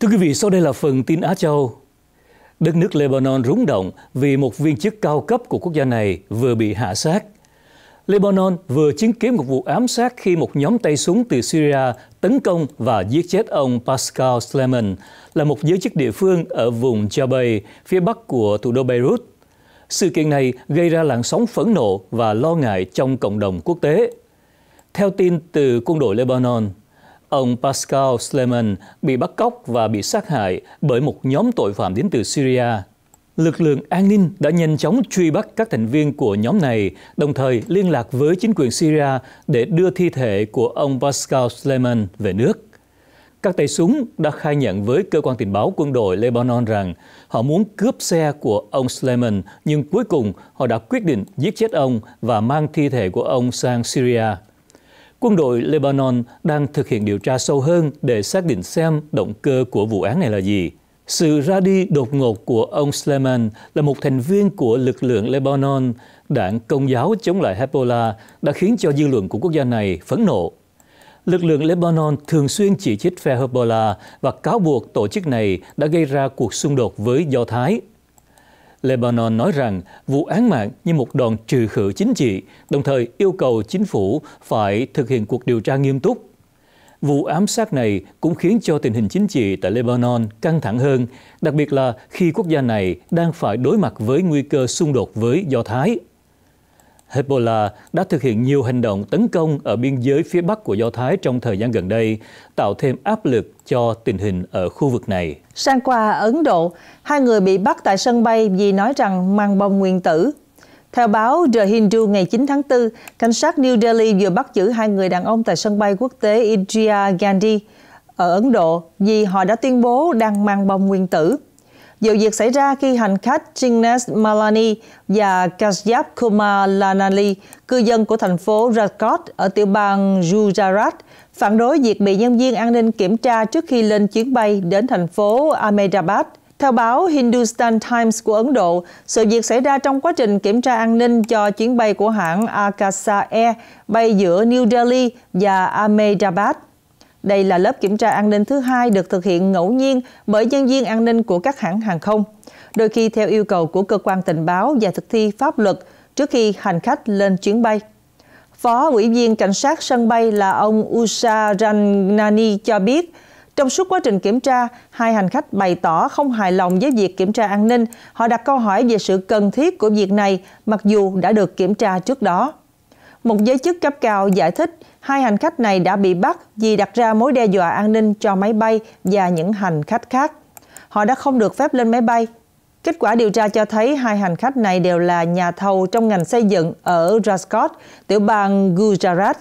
Thưa quý vị, sau đây là phần tin Á Châu. Đất nước Lebanon rúng động vì một viên chức cao cấp của quốc gia này vừa bị hạ sát. Lebanon vừa chứng kiến một vụ ám sát khi một nhóm tay súng từ Syria tấn công và giết chết ông Pascal Sleman, là một giới chức địa phương ở vùng Jabay, phía bắc của thủ đô Beirut. Sự kiện này gây ra làn sóng phẫn nộ và lo ngại trong cộng đồng quốc tế. Theo tin từ quân đội Lebanon, Ông Pascal Sleman bị bắt cóc và bị sát hại bởi một nhóm tội phạm đến từ Syria. Lực lượng an ninh đã nhanh chóng truy bắt các thành viên của nhóm này, đồng thời liên lạc với chính quyền Syria để đưa thi thể của ông Pascal Sleman về nước. Các tay súng đã khai nhận với cơ quan tình báo quân đội Lebanon rằng họ muốn cướp xe của ông Sleman, nhưng cuối cùng họ đã quyết định giết chết ông và mang thi thể của ông sang Syria. Quân đội Lebanon đang thực hiện điều tra sâu hơn để xác định xem động cơ của vụ án này là gì. Sự ra đi đột ngột của ông Sleman là một thành viên của lực lượng Lebanon, đảng Công giáo chống lại Hezbollah, đã khiến cho dư luận của quốc gia này phẫn nộ. Lực lượng Lebanon thường xuyên chỉ trích phe Hezbollah và cáo buộc tổ chức này đã gây ra cuộc xung đột với Do Thái Lebanon nói rằng vụ án mạng như một đòn trừ khử chính trị, đồng thời yêu cầu chính phủ phải thực hiện cuộc điều tra nghiêm túc. Vụ ám sát này cũng khiến cho tình hình chính trị tại Lebanon căng thẳng hơn, đặc biệt là khi quốc gia này đang phải đối mặt với nguy cơ xung đột với Do Thái. Hezbollah đã thực hiện nhiều hành động tấn công ở biên giới phía bắc của Do Thái trong thời gian gần đây, tạo thêm áp lực cho tình hình ở khu vực này. Sang qua Ấn Độ, hai người bị bắt tại sân bay vì nói rằng mang bom nguyên tử. Theo báo The Hindu ngày 9 tháng 4, cảnh sát New Delhi vừa bắt giữ hai người đàn ông tại sân bay quốc tế Indira Gandhi ở Ấn Độ vì họ đã tuyên bố đang mang bom nguyên tử. Vụ việc xảy ra khi hành khách Chingnes Malani và Kasyap Kumar Lanali, cư dân của thành phố Rajkot ở tiểu bang Gujarat, phản đối việc bị nhân viên an ninh kiểm tra trước khi lên chuyến bay đến thành phố Ahmedabad. Theo báo Hindustan Times của Ấn Độ, sự việc xảy ra trong quá trình kiểm tra an ninh cho chuyến bay của hãng Akasa Air bay giữa New Delhi và Ahmedabad. Đây là lớp kiểm tra an ninh thứ hai được thực hiện ngẫu nhiên bởi nhân viên an ninh của các hãng hàng không, đôi khi theo yêu cầu của cơ quan tình báo và thực thi pháp luật trước khi hành khách lên chuyến bay. Phó Ủy viên Cảnh sát sân bay là ông Usha Ranani cho biết, trong suốt quá trình kiểm tra, hai hành khách bày tỏ không hài lòng với việc kiểm tra an ninh. Họ đặt câu hỏi về sự cần thiết của việc này, mặc dù đã được kiểm tra trước đó. Một giới chức cấp cao giải thích Hai hành khách này đã bị bắt vì đặt ra mối đe dọa an ninh cho máy bay và những hành khách khác. Họ đã không được phép lên máy bay. Kết quả điều tra cho thấy hai hành khách này đều là nhà thầu trong ngành xây dựng ở Rajkot, tiểu bang Gujarat.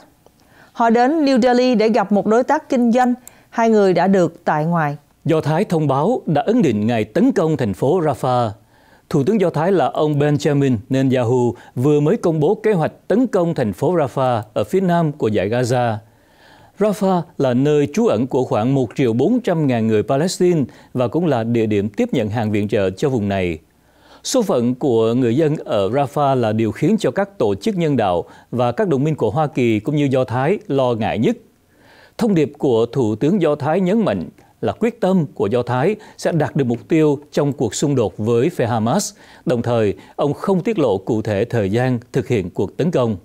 Họ đến New Delhi để gặp một đối tác kinh doanh. Hai người đã được tại ngoại. Do Thái thông báo đã ấn định ngày tấn công thành phố Rafah Thủ tướng Do Thái là ông Benjamin Netanyahu vừa mới công bố kế hoạch tấn công thành phố Rafah ở phía nam của giải Gaza. Rafah là nơi trú ẩn của khoảng 1 triệu 400 ngàn người Palestine và cũng là địa điểm tiếp nhận hàng viện trợ cho vùng này. Số phận của người dân ở Rafah là điều khiến cho các tổ chức nhân đạo và các đồng minh của Hoa Kỳ cũng như Do Thái lo ngại nhất. Thông điệp của Thủ tướng Do Thái nhấn mạnh là quyết tâm của Do Thái sẽ đạt được mục tiêu trong cuộc xung đột với phe Hamas, đồng thời ông không tiết lộ cụ thể thời gian thực hiện cuộc tấn công.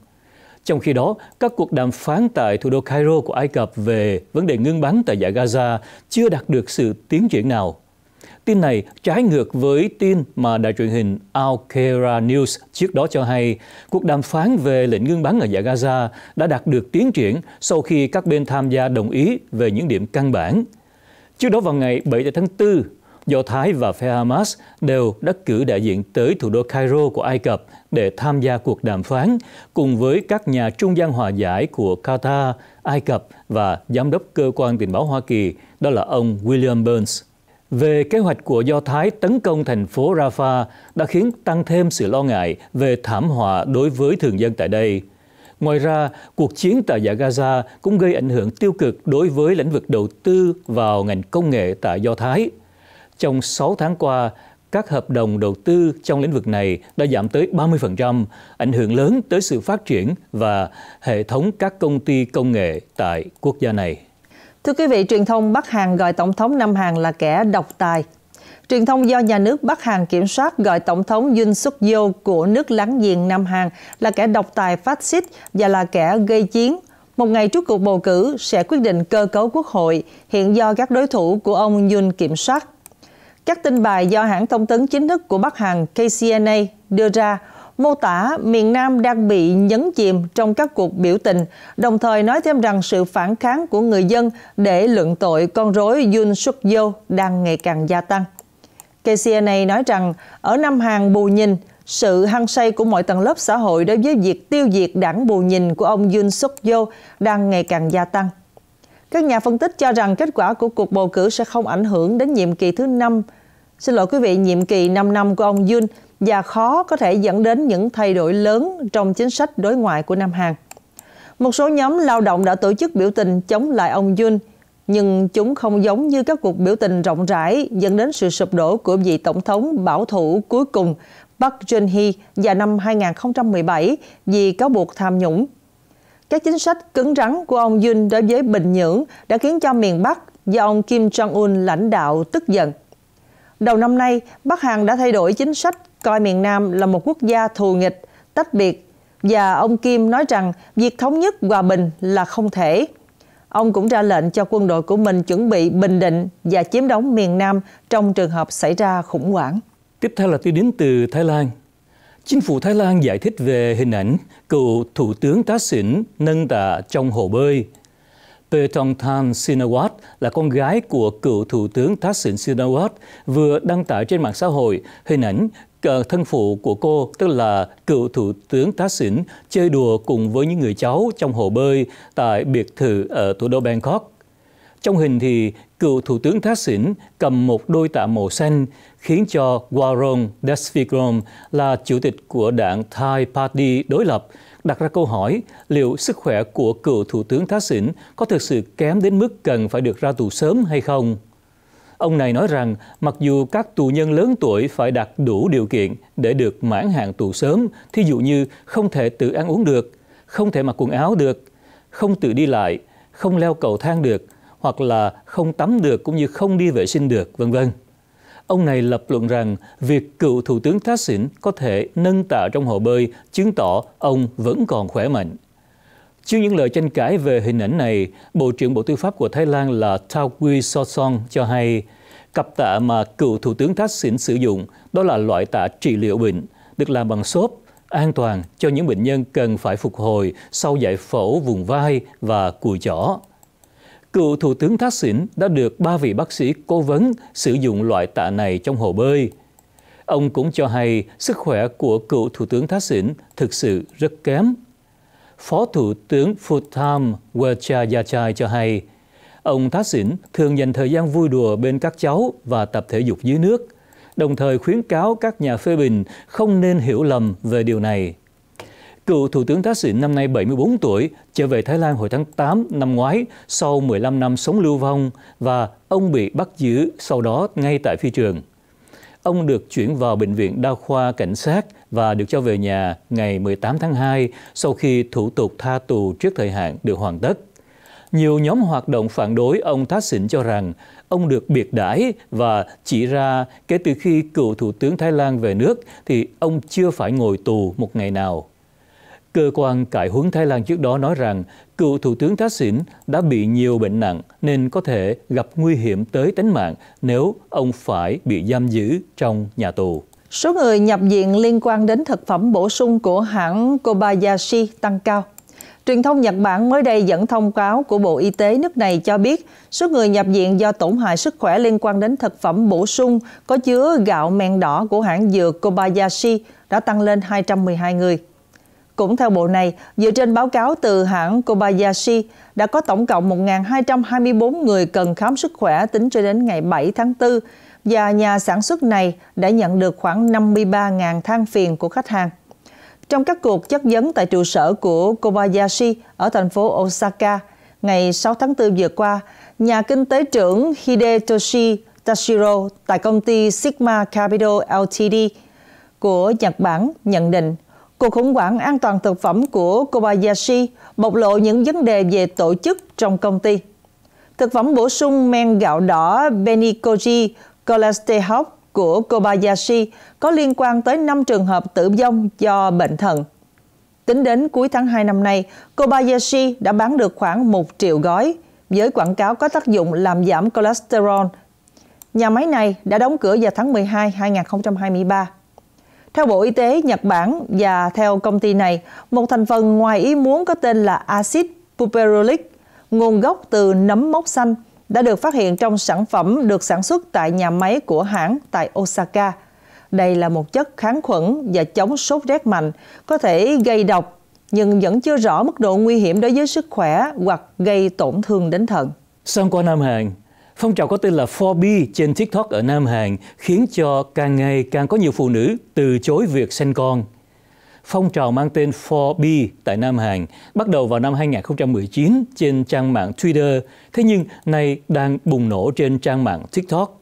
Trong khi đó, các cuộc đàm phán tại thủ đô Cairo của Ai Cập về vấn đề ngưng bắn tại giải Gaza chưa đạt được sự tiến triển nào. Tin này trái ngược với tin mà đài truyền hình Al Qahera News trước đó cho hay, cuộc đàm phán về lệnh ngưng bắn ở giải Gaza đã đạt được tiến triển sau khi các bên tham gia đồng ý về những điểm căn bản. Trước đó vào ngày 7 tháng 4, Do Thái và phe Hamas đều đã cử đại diện tới thủ đô Cairo của Ai Cập để tham gia cuộc đàm phán cùng với các nhà trung gian hòa giải của Qatar, Ai Cập và giám đốc cơ quan tình báo Hoa Kỳ, đó là ông William Burns. Về kế hoạch của Do Thái tấn công thành phố Rafah đã khiến tăng thêm sự lo ngại về thảm họa đối với thường dân tại đây. Ngoài ra, cuộc chiến tại giải Gaza cũng gây ảnh hưởng tiêu cực đối với lĩnh vực đầu tư vào ngành công nghệ tại Do Thái. Trong 6 tháng qua, các hợp đồng đầu tư trong lĩnh vực này đã giảm tới 30%, ảnh hưởng lớn tới sự phát triển và hệ thống các công ty công nghệ tại quốc gia này. Thưa quý vị, truyền thông Bắc Hàn gọi Tổng thống Nam Hàn là kẻ độc tài, Truyền thông do nhà nước Bắc Hàn kiểm soát gọi Tổng thống Yun suk yeol của nước láng giềng Nam Hàn là kẻ độc tài phát xít và là kẻ gây chiến. Một ngày trước cuộc bầu cử sẽ quyết định cơ cấu quốc hội, hiện do các đối thủ của ông Yun kiểm soát. Các tin bài do hãng thông tấn chính thức của Bắc Hàn KCNA đưa ra mô tả miền Nam đang bị nhấn chìm trong các cuộc biểu tình, đồng thời nói thêm rằng sự phản kháng của người dân để luận tội con rối Yun Suk Yeol đang ngày càng gia tăng. KCNA nói rằng ở Nam Hàn bù nhìn, sự hăng say của mọi tầng lớp xã hội đối với việc tiêu diệt đảng bù nhìn của ông Yoon suk yeol đang ngày càng gia tăng. Các nhà phân tích cho rằng kết quả của cuộc bầu cử sẽ không ảnh hưởng đến nhiệm kỳ thứ năm. Xin lỗi quý vị, nhiệm kỳ 5 năm của ông Yoon và khó có thể dẫn đến những thay đổi lớn trong chính sách đối ngoại của Nam Hàn. Một số nhóm lao động đã tổ chức biểu tình chống lại ông Yoon nhưng chúng không giống như các cuộc biểu tình rộng rãi dẫn đến sự sụp đổ của vị tổng thống bảo thủ cuối cùng Park Geun-hye vào năm 2017 vì cáo buộc tham nhũng. Các chính sách cứng rắn của ông Yun đối với Bình Nhưỡng đã khiến cho miền Bắc do ông Kim Jong-un lãnh đạo tức giận. Đầu năm nay, Bắc Hàn đã thay đổi chính sách coi miền Nam là một quốc gia thù nghịch, tách biệt và ông Kim nói rằng việc thống nhất hòa bình là không thể. Ông cũng ra lệnh cho quân đội của mình chuẩn bị bình định và chiếm đóng miền Nam trong trường hợp xảy ra khủng hoảng. Tiếp theo là tôi đến từ Thái Lan. Chính phủ Thái Lan giải thích về hình ảnh cựu Thủ tướng Thaksin nâng tạ trong hồ bơi Petong Than Sinawat là con gái của cựu Thủ tướng Thaksin Sinawat vừa đăng tải trên mạng xã hội hình ảnh ờ, thân phụ của cô, tức là cựu Thủ tướng Thaksin, chơi đùa cùng với những người cháu trong hồ bơi tại biệt thự ở thủ đô Bangkok. Trong hình thì cựu Thủ tướng Thaksin cầm một đôi tạ màu xanh, khiến cho Warong Desvikrom là chủ tịch của đảng Thai Party đối lập, đặt ra câu hỏi liệu sức khỏe của cựu Thủ tướng Thá Xỉn có thực sự kém đến mức cần phải được ra tù sớm hay không. Ông này nói rằng mặc dù các tù nhân lớn tuổi phải đạt đủ điều kiện để được mãn hạn tù sớm, thí dụ như không thể tự ăn uống được, không thể mặc quần áo được, không tự đi lại, không leo cầu thang được, hoặc là không tắm được cũng như không đi vệ sinh được, vân vân. Ông này lập luận rằng việc cựu Thủ tướng Thaksin có thể nâng tạ trong hồ bơi chứng tỏ ông vẫn còn khỏe mạnh. Trước những lời tranh cãi về hình ảnh này, Bộ trưởng Bộ Tư pháp của Thái Lan là Thao Quy Sosong cho hay cặp tạ mà cựu Thủ tướng Thaksin sử dụng đó là loại tạ trị liệu bệnh, được làm bằng xốp, an toàn cho những bệnh nhân cần phải phục hồi sau giải phẫu vùng vai và cùi chỏ. Cựu Thủ tướng Thác Sỉn đã được ba vị bác sĩ cố vấn sử dụng loại tạ này trong hồ bơi. Ông cũng cho hay sức khỏe của cựu Thủ tướng Thác Sỉn thực sự rất kém. Phó Thủ tướng Futham Wachayachai cho hay, ông Thác Sỉn thường dành thời gian vui đùa bên các cháu và tập thể dục dưới nước, đồng thời khuyến cáo các nhà phê bình không nên hiểu lầm về điều này. Cựu Thủ tướng Thác Sỉn năm nay 74 tuổi, trở về Thái Lan hồi tháng 8 năm ngoái sau 15 năm sống lưu vong và ông bị bắt giữ sau đó ngay tại phi trường. Ông được chuyển vào Bệnh viện Đa khoa Cảnh sát và được cho về nhà ngày 18 tháng 2 sau khi thủ tục tha tù trước thời hạn được hoàn tất. Nhiều nhóm hoạt động phản đối ông Thác Sỉn cho rằng ông được biệt đãi và chỉ ra kể từ khi cựu Thủ tướng Thái Lan về nước thì ông chưa phải ngồi tù một ngày nào. Cơ quan cải huấn Thái Lan trước đó nói rằng cựu Thủ tướng Thaksin đã bị nhiều bệnh nặng nên có thể gặp nguy hiểm tới tính mạng nếu ông phải bị giam giữ trong nhà tù. Số người nhập viện liên quan đến thực phẩm bổ sung của hãng Kobayashi tăng cao. Truyền thông Nhật Bản mới đây dẫn thông cáo của Bộ Y tế nước này cho biết số người nhập viện do tổn hại sức khỏe liên quan đến thực phẩm bổ sung có chứa gạo men đỏ của hãng dược Kobayashi đã tăng lên 212 người. Cũng theo bộ này, dựa trên báo cáo từ hãng Kobayashi, đã có tổng cộng 1.224 người cần khám sức khỏe tính cho đến ngày 7 tháng 4 và nhà sản xuất này đã nhận được khoảng 53.000 than phiền của khách hàng. Trong các cuộc chất vấn tại trụ sở của Kobayashi ở thành phố Osaka, ngày 6 tháng 4 vừa qua, nhà kinh tế trưởng Hidetoshi Tashiro tại công ty Sigma Capital Ltd của Nhật Bản nhận định Cuộc khủng hoảng an toàn thực phẩm của Kobayashi bộc lộ những vấn đề về tổ chức trong công ty. Thực phẩm bổ sung men gạo đỏ Benikoji Cholesterol của Kobayashi có liên quan tới 5 trường hợp tử vong do bệnh thận. Tính đến cuối tháng 2 năm nay, Kobayashi đã bán được khoảng 1 triệu gói với quảng cáo có tác dụng làm giảm cholesterol. Nhà máy này đã đóng cửa vào tháng 12 2023. Theo Bộ Y tế Nhật Bản và theo công ty này, một thành phần ngoài ý muốn có tên là axit puperulic, nguồn gốc từ nấm mốc xanh, đã được phát hiện trong sản phẩm được sản xuất tại nhà máy của hãng tại Osaka. Đây là một chất kháng khuẩn và chống sốt rét mạnh, có thể gây độc nhưng vẫn chưa rõ mức độ nguy hiểm đối với sức khỏe hoặc gây tổn thương đến thận. Xong qua Nam Hàn, Phong trào có tên là 4B trên TikTok ở Nam Hàn khiến cho càng ngày càng có nhiều phụ nữ từ chối việc sinh con. Phong trào mang tên 4B tại Nam Hàn bắt đầu vào năm 2019 trên trang mạng Twitter, thế nhưng nay đang bùng nổ trên trang mạng TikTok.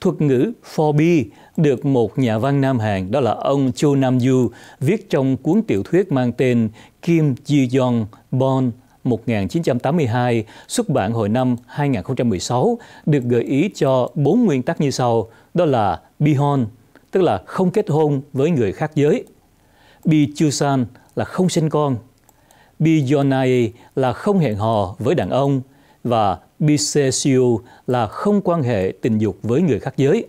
Thuật ngữ 4B được một nhà văn Nam Hàn đó là ông Cho Nam Yu viết trong cuốn tiểu thuyết mang tên Kim Ji Yong Bon 1982, xuất bản hồi năm 2016, được gợi ý cho bốn nguyên tắc như sau, đó là hon tức là không kết hôn với người khác giới. Bi Chusan là không sinh con. Bi Yonai là không hẹn hò với đàn ông. Và Bi Sesiu là không quan hệ tình dục với người khác giới.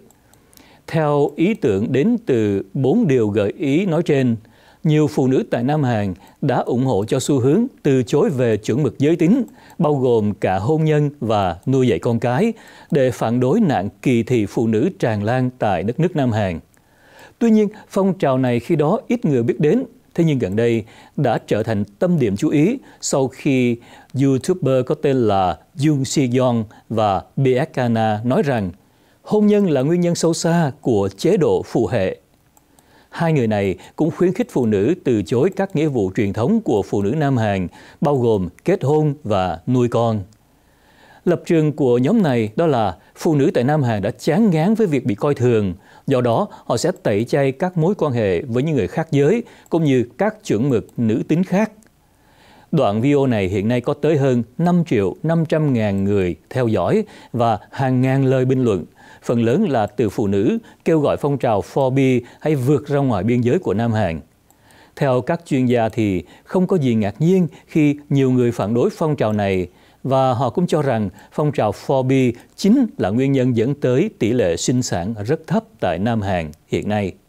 Theo ý tưởng đến từ bốn điều gợi ý nói trên, nhiều phụ nữ tại Nam Hàn đã ủng hộ cho xu hướng từ chối về chuẩn mực giới tính, bao gồm cả hôn nhân và nuôi dạy con cái, để phản đối nạn kỳ thị phụ nữ tràn lan tại đất nước Nam Hàn. Tuy nhiên, phong trào này khi đó ít người biết đến, thế nhưng gần đây đã trở thành tâm điểm chú ý sau khi YouTuber có tên là Jung Si Yeon và BS nói rằng hôn nhân là nguyên nhân sâu xa của chế độ phụ hệ Hai người này cũng khuyến khích phụ nữ từ chối các nghĩa vụ truyền thống của phụ nữ Nam Hàn, bao gồm kết hôn và nuôi con. Lập trường của nhóm này đó là phụ nữ tại Nam Hàn đã chán ngán với việc bị coi thường, do đó họ sẽ tẩy chay các mối quan hệ với những người khác giới cũng như các chuẩn mực nữ tính khác. Đoạn video này hiện nay có tới hơn 5 triệu 500 ngàn người theo dõi và hàng ngàn lời bình luận – phần lớn là từ phụ nữ kêu gọi phong trào forbi hay vượt ra ngoài biên giới của Nam Hàn. Theo các chuyên gia thì không có gì ngạc nhiên khi nhiều người phản đối phong trào này và họ cũng cho rằng phong trào forbi chính là nguyên nhân dẫn tới tỷ lệ sinh sản rất thấp tại Nam Hàn hiện nay.